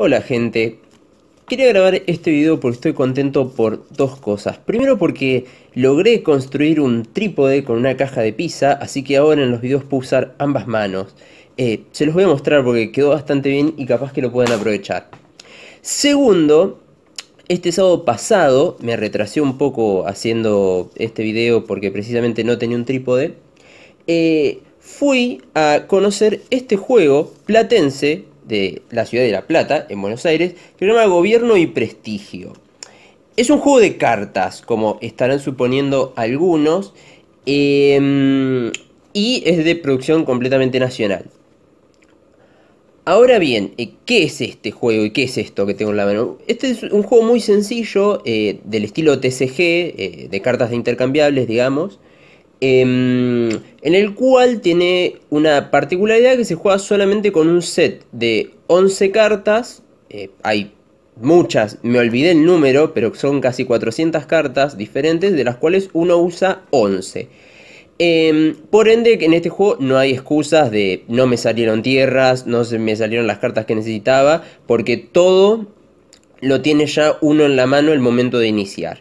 Hola gente, quería grabar este video porque estoy contento por dos cosas. Primero porque logré construir un trípode con una caja de pizza, así que ahora en los videos puedo usar ambas manos. Eh, se los voy a mostrar porque quedó bastante bien y capaz que lo puedan aprovechar. Segundo, este sábado pasado me retrasé un poco haciendo este video porque precisamente no tenía un trípode. Eh, fui a conocer este juego platense de la ciudad de La Plata, en Buenos Aires, que se llama Gobierno y Prestigio. Es un juego de cartas, como estarán suponiendo algunos, em, y es de producción completamente nacional. Ahora bien, eh, ¿qué es este juego y qué es esto que tengo en la mano? Este es un juego muy sencillo, eh, del estilo TCG, eh, de cartas intercambiables, digamos, Em, en el cual tiene una particularidad que se juega solamente con un set de 11 cartas, eh, hay muchas, me olvidé el número, pero son casi 400 cartas diferentes, de las cuales uno usa 11. Em, por ende, que en este juego no hay excusas de no me salieron tierras, no se me salieron las cartas que necesitaba, porque todo lo tiene ya uno en la mano el momento de iniciar.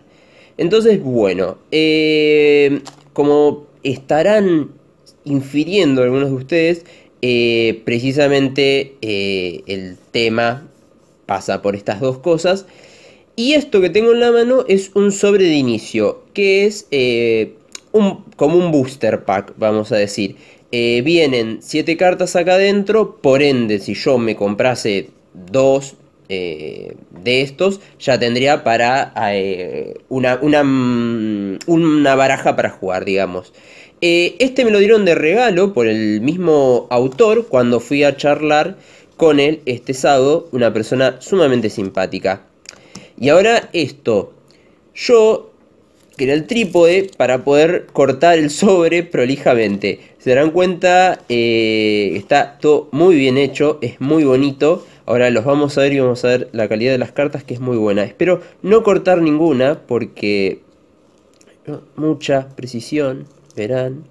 Entonces, bueno, em, como estarán infiriendo algunos de ustedes, eh, precisamente eh, el tema pasa por estas dos cosas. Y esto que tengo en la mano es un sobre de inicio, que es eh, como un booster pack, vamos a decir. vienen siete cartas acá adentro, por ende, si yo me comprase dos... Eh, de estos ya tendría para eh, una, mm, una, baraja para jugar, digamos. Eh, este me lo dieron de regalo por el mismo autor cuando fui a charlar con él este sábado, una persona sumamente simpática. Y ahora esto, yo quería el trípode para poder cortar el sobre prolijamente. Se darán cuenta, está todo muy bien hecho, es muy bonito. Ahora los vamos a ver y vamos a ver la calidad de las cartas que es muy buena. Espero no cortar ninguna porque mucha precisión, verán,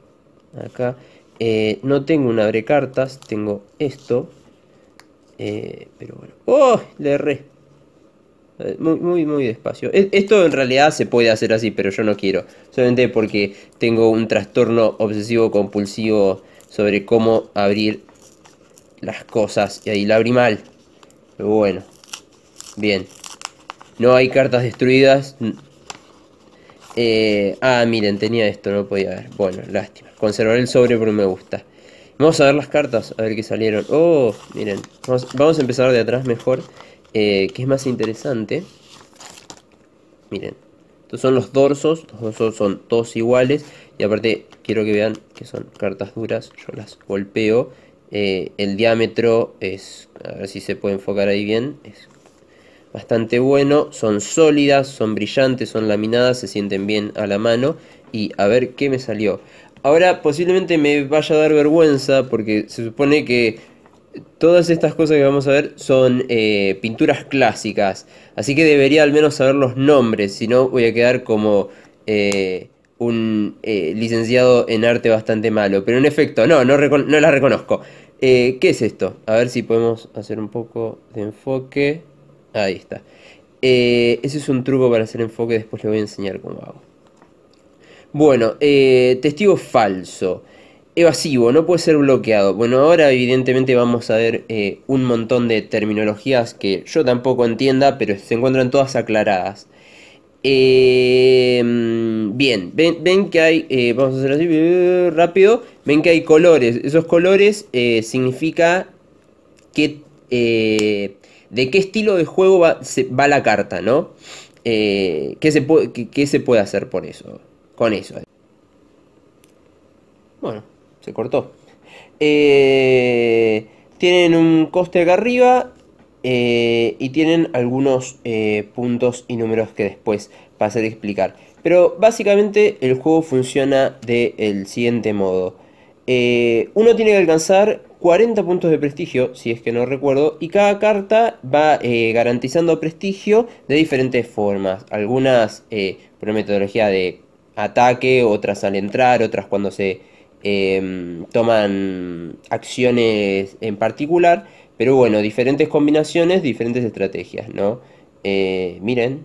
acá. Eh, no tengo un abre cartas, tengo esto. Eh, pero bueno. ¡Oh! Le erré. Eh, muy, muy, muy despacio. E, esto en realidad se puede hacer así, pero yo no quiero. Solamente porque tengo un trastorno obsesivo compulsivo sobre cómo abrir las cosas. Y ahí la abrí mal bueno. Bien. No hay cartas destruidas. Eh, ah, miren, tenía esto, no podía ver. Bueno, lástima. Conservaré el sobre porque me gusta. Vamos a ver las cartas, a ver qué salieron. Oh, miren. Vamos, a empezar de atrás mejor, eh, que es más interesante. Miren. Estos son los dorsos, los dorsos son todos iguales. Y aparte quiero que vean que son cartas duras, yo las golpeo. Eh, el diámetro es, a ver si se puede enfocar ahí bien, es bastante bueno, son sólidas, son brillantes, son laminadas, se sienten bien a la mano y a ver qué me salió. Ahora posiblemente me vaya a dar vergüenza porque se supone que todas estas cosas que vamos a ver son eh, pinturas clásicas, así que debería al menos saber los nombres, si no voy a quedar como... Eh, un eh, licenciado en arte bastante malo, pero en efecto, no, no, la reconozco. Eh, ¿Qué es esto? A ver si podemos hacer un poco de enfoque. Ahí está. Eh, ese es un truco para hacer enfoque, después le voy a enseñar cómo hago. Bueno, testigo falso. Evasivo, no puede ser bloqueado. Bueno, ahora evidentemente vamos a ver un montón de terminologías que yo tampoco entienda, pero se encuentran todas aclaradas. Eh, Bien, ven, que hay, eh, vamos a hacer así eh, rápido, ven que hay colores. Esos colores eh, significa que, de qué estilo de juego va, se, va la carta, ¿no? ¿qué, se puede, se puede hacer por eso, con eso? Bueno, se cortó. tienen un coste acá arriba y tienen algunos puntos y números que después pasaré a explicar. Pero básicamente el juego funciona del siguiente modo. Eh, uno tiene que alcanzar 40 puntos de prestigio, si es que no recuerdo, y cada carta va eh, garantizando prestigio de diferentes formas. Algunas eh, por una metodología de ataque, otras al entrar, otras cuando se em, toman acciones en particular. Pero bueno, diferentes combinaciones, diferentes estrategias, ¿no? miren,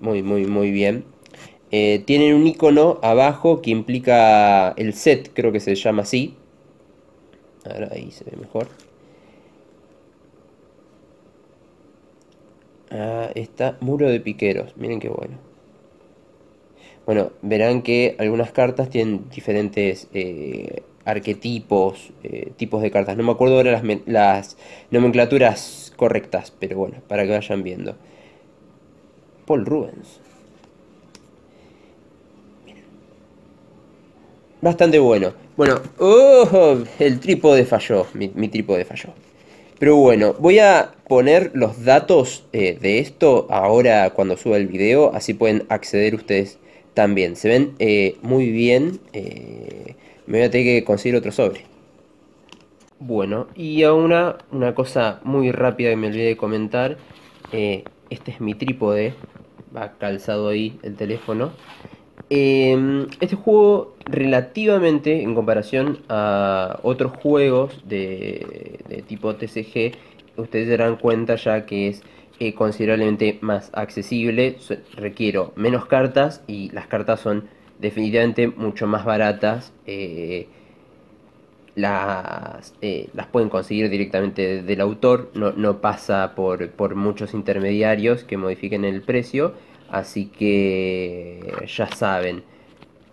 muy, muy, muy bien. Eh, tienen un icono abajo que implica el set, creo que se llama así. ahí se ve mejor. Ah, está muro de piqueros, miren qué bueno. Bueno, verán que algunas cartas tienen diferentes eh, arquetipos, eh, tipos de cartas. No me acuerdo ahora las nomenclaturas correctas, pero bueno, para que vayan viendo. Rubens. Bastante bueno. Bueno, oh, el trípode falló, mi, trípode falló. Pero bueno, voy a poner los datos eh, de esto ahora cuando suba el video, así pueden acceder ustedes también. Se ven eh, muy bien, eh, me voy a tener que conseguir otro sobre. Bueno, y ahora una cosa muy rápida que me olvidé de comentar. este es mi trípode, va calzado ahí el teléfono. Em, este juego relativamente, en comparación a otros juegos de, tipo TCG, ustedes se darán cuenta ya que es eh, considerablemente más accesible. Requiero menos cartas y las cartas son definitivamente mucho más baratas. Eh, las, eh, las pueden conseguir directamente del autor, no, no pasa por, por, muchos intermediarios que modifiquen el precio, así que ya saben.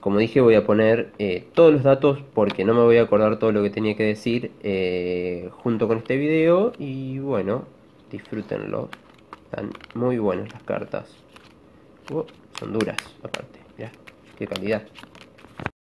Como dije voy a poner eh, todos los datos porque no me voy a acordar todo lo que tenía que decir eh, junto con este video y bueno, disfrútenlo. Están muy buenas las cartas. Oh, son duras aparte, mirá, qué calidad.